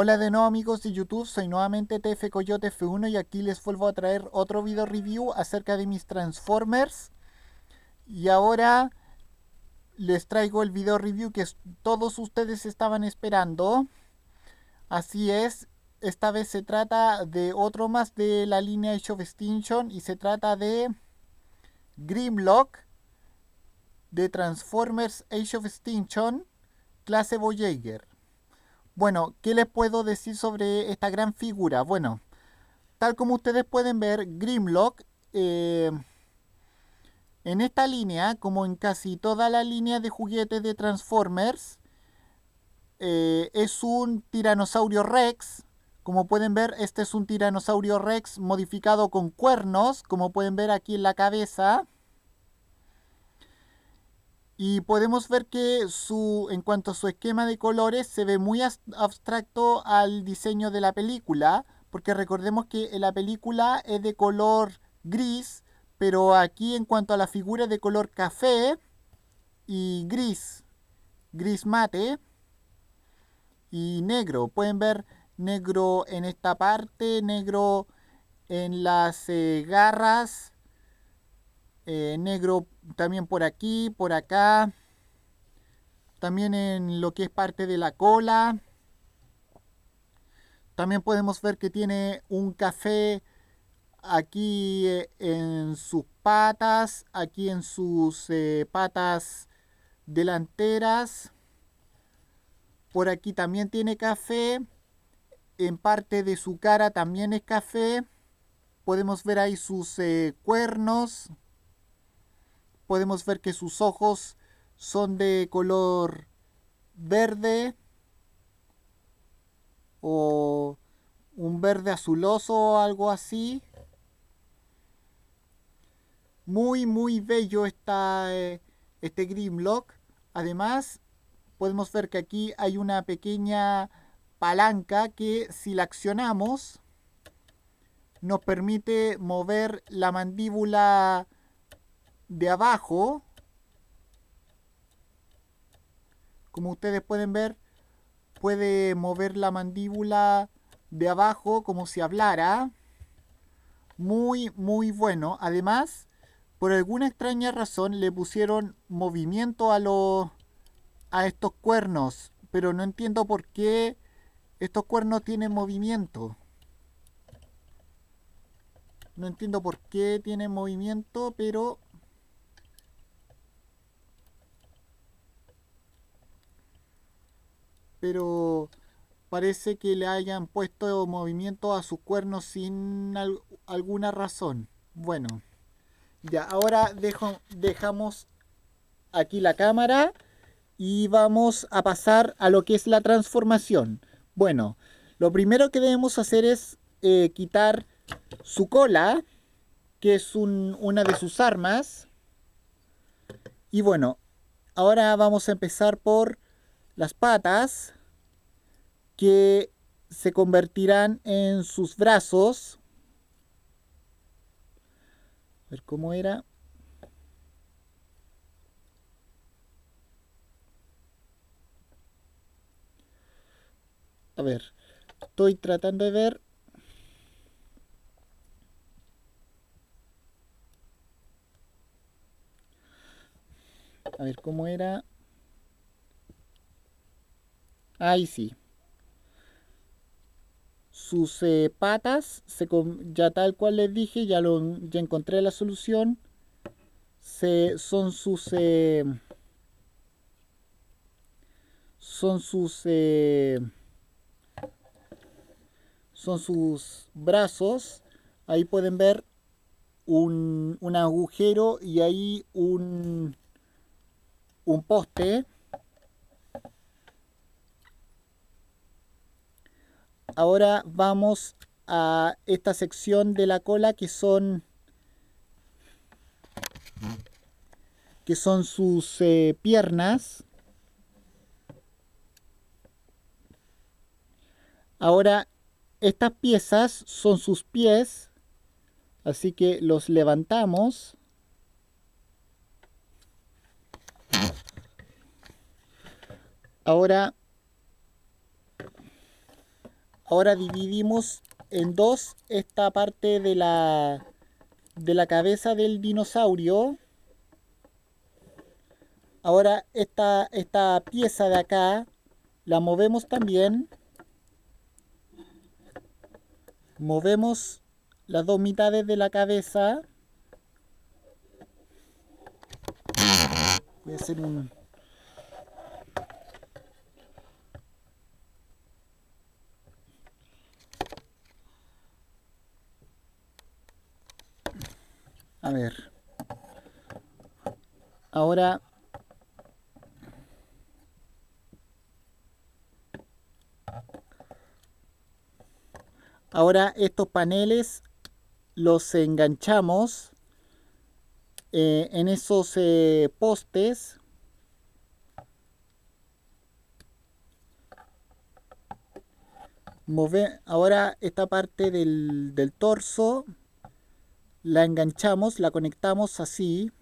Hola de nuevo amigos de YouTube, soy nuevamente TF Coyote F1 y aquí les vuelvo a traer otro video review acerca de mis Transformers. Y ahora les traigo el video review que todos ustedes estaban esperando. Así es, esta vez se trata de otro más de la línea Age of Extinction y se trata de Grimlock de Transformers Age of Extinction clase Voyager. Bueno, ¿qué les puedo decir sobre esta gran figura? Bueno, tal como ustedes pueden ver, Grimlock, eh, en esta línea, como en casi toda la línea de juguetes de Transformers, eh, es un tiranosaurio rex. Como pueden ver, este es un tiranosaurio rex modificado con cuernos, como pueden ver aquí en la cabeza. Y podemos ver que su, en cuanto a su esquema de colores se ve muy abstracto al diseño de la película, porque recordemos que la película es de color gris, pero aquí en cuanto a la figura de color café y gris, gris mate y negro. Pueden ver negro en esta parte, negro en las eh, garras eh, negro también por aquí, por acá, también en lo que es parte de la cola. También podemos ver que tiene un café aquí eh, en sus patas, aquí en sus eh, patas delanteras. Por aquí también tiene café. En parte de su cara también es café. Podemos ver ahí sus cuernos podemos ver que sus ojos son de color verde o un verde azuloso o algo así. Muy, muy bello está eh, este Grimlock. Además, podemos ver que aquí hay una pequeña palanca que si la accionamos nos permite mover la mandíbula de abajo, como ustedes pueden ver, puede mover la mandíbula de abajo como si hablara. Muy, muy bueno. Además, por alguna extraña razón le pusieron movimiento a los a estos cuernos, pero no entiendo por qué estos cuernos tienen movimiento. No entiendo por qué tienen movimiento, pero pero parece que le hayan puesto movimiento a sus cuernos sin alguna razón. Bueno, ya, ahora dejamos aquí la cámara y vamos a pasar a lo que es la transformación. Bueno, lo primero que debemos hacer es eh, quitar su cola, que es una de sus armas. Y bueno, ahora vamos a empezar por las patas que se convertirán en sus brazos. A ver cómo era. A ver, estoy tratando de ver. A ver cómo era. Ahí sí. Sus eh, patas, ya tal cual les dije, ya, lo, encontré la solución. Se, son sus... Eh, son sus... Eh, son sus brazos. Ahí pueden ver un, un agujero y ahí un, un poste. Ahora vamos a esta sección de la cola que son que son sus eh, piernas. Ahora, estas piezas son sus pies, así que los levantamos. Ahora Ahora dividimos en dos esta parte de la, de la cabeza del dinosaurio. Ahora esta, esta pieza de acá la movemos también. Movemos las dos mitades de la cabeza. Voy a hacer un, A ver. Ahora... Ahora estos paneles los enganchamos eh, en esos eh, postes Move, ahora esta parte del, del torso la enganchamos, la conectamos así.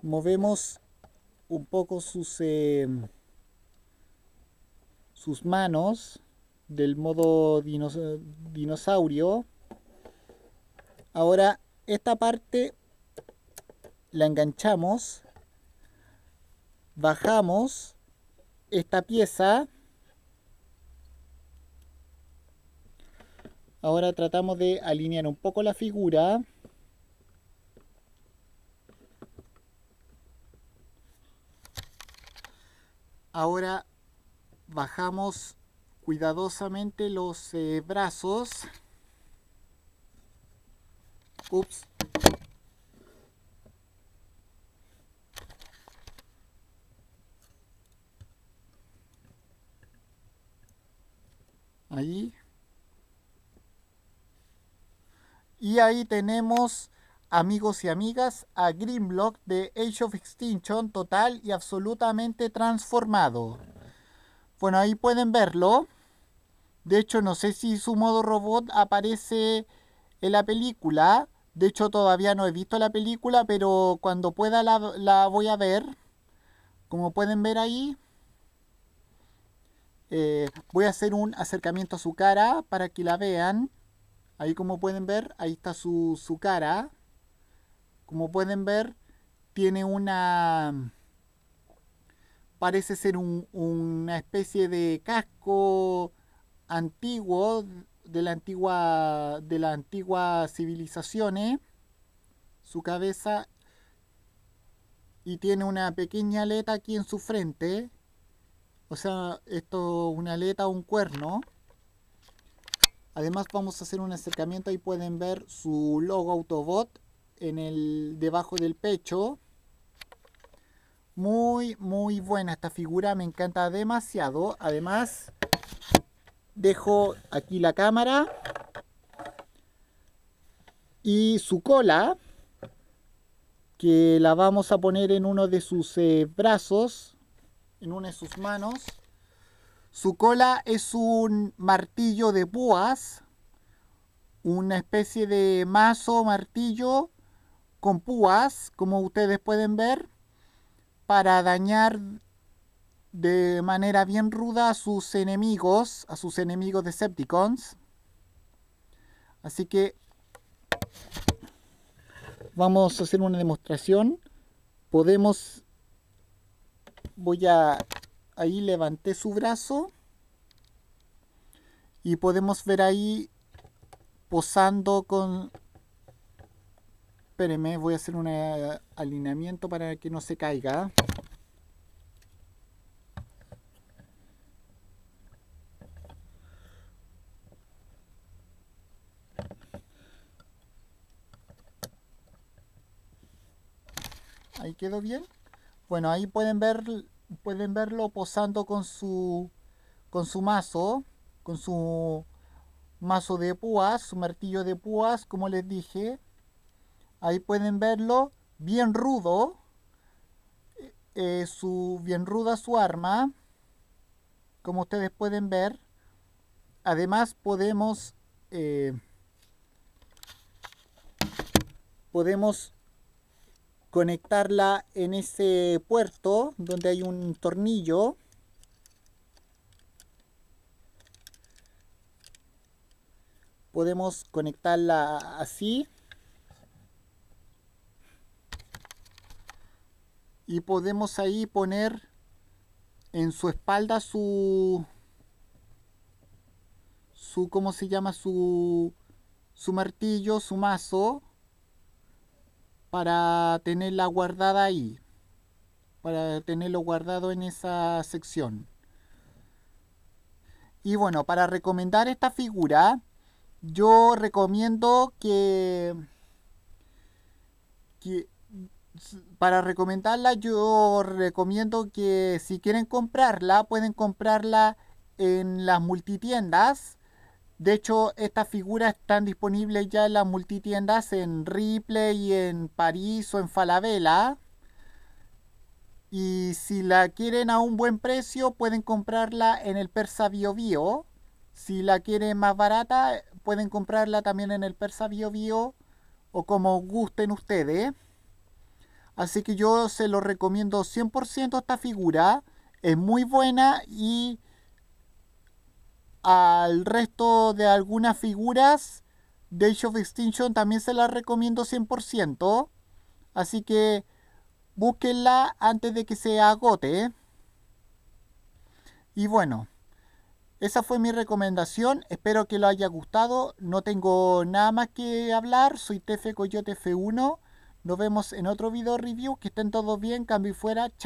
Movemos un poco sus, em, sus manos del modo dinosaurio. Ahora esta parte la enganchamos, bajamos esta pieza. Ahora tratamos de alinear un poco la figura. Ahora bajamos cuidadosamente los eh, brazos. Ahí. Y ahí tenemos, amigos y amigas, a Grimlock de Age of Extinction total y absolutamente transformado. Bueno, ahí pueden verlo. De hecho, no sé si su modo robot aparece en la película. De hecho, todavía no he visto la película, pero cuando pueda la, la voy a ver. Como pueden ver ahí, eh, voy a hacer un acercamiento a su cara para que la vean. Ahí como pueden ver, ahí está su, su cara. Como pueden ver, tiene una... Parece ser una especie de casco antiguo de la antigua de civilizaciones ¿eh? su cabeza y tiene una pequeña aleta aquí en su frente ¿eh? o sea, esto, una aleta o un cuerno. Además vamos a hacer un acercamiento, y pueden ver su logo Autobot en el, debajo del pecho. Muy, muy buena esta figura, me encanta demasiado. Además, dejo aquí la cámara y su cola que la vamos a poner en uno de sus eh, brazos en una de sus manos. Su cola es un martillo de púas, una especie de mazo, martillo con púas, como ustedes pueden ver, para dañar de manera bien ruda a sus enemigos, a sus enemigos Decepticons. Así que vamos a hacer una demostración. Podemos voy a... Ahí levanté su brazo. Y podemos ver ahí posando con... Espérenme, voy a hacer un eh, alineamiento para que no se caiga. Ahí quedó bien. Bueno, ahí pueden, ver, pueden verlo posando con su, con su mazo, con su mazo de púas, su martillo de púas, como les dije. Ahí pueden verlo bien rudo, eh, su, bien ruda su arma, como ustedes pueden ver. Además podemos, eh, podemos conectarla en ese puerto donde hay un tornillo podemos conectarla así y podemos ahí poner en su espalda su su cómo se llama su su martillo su mazo para tenerla guardada ahí, para tenerlo guardado en esa sección. Y bueno, para recomendar esta figura, yo recomiendo que, para recomendarla yo recomiendo que si quieren comprarla pueden comprarla en las multitiendas de hecho, estas figuras están disponibles ya en las multitiendas en Ripley, en París o en Falabella. Y si la quieren a un buen precio, pueden comprarla en el Persa Bio Bio. Si la quieren más barata, pueden comprarla también en el Persa Bio Bio o como gusten ustedes. Así que yo se lo recomiendo 100% esta figura. Es muy buena y al resto de algunas figuras de Age of Extinction también se las recomiendo 100%. Así que búsquenla antes de que se agote. Y bueno, esa fue mi recomendación. Espero que lo haya gustado. No tengo nada más que hablar. Soy TF Coyote F1. Nos vemos en otro video review. Que estén todos bien. Cambio y fuera. Chao.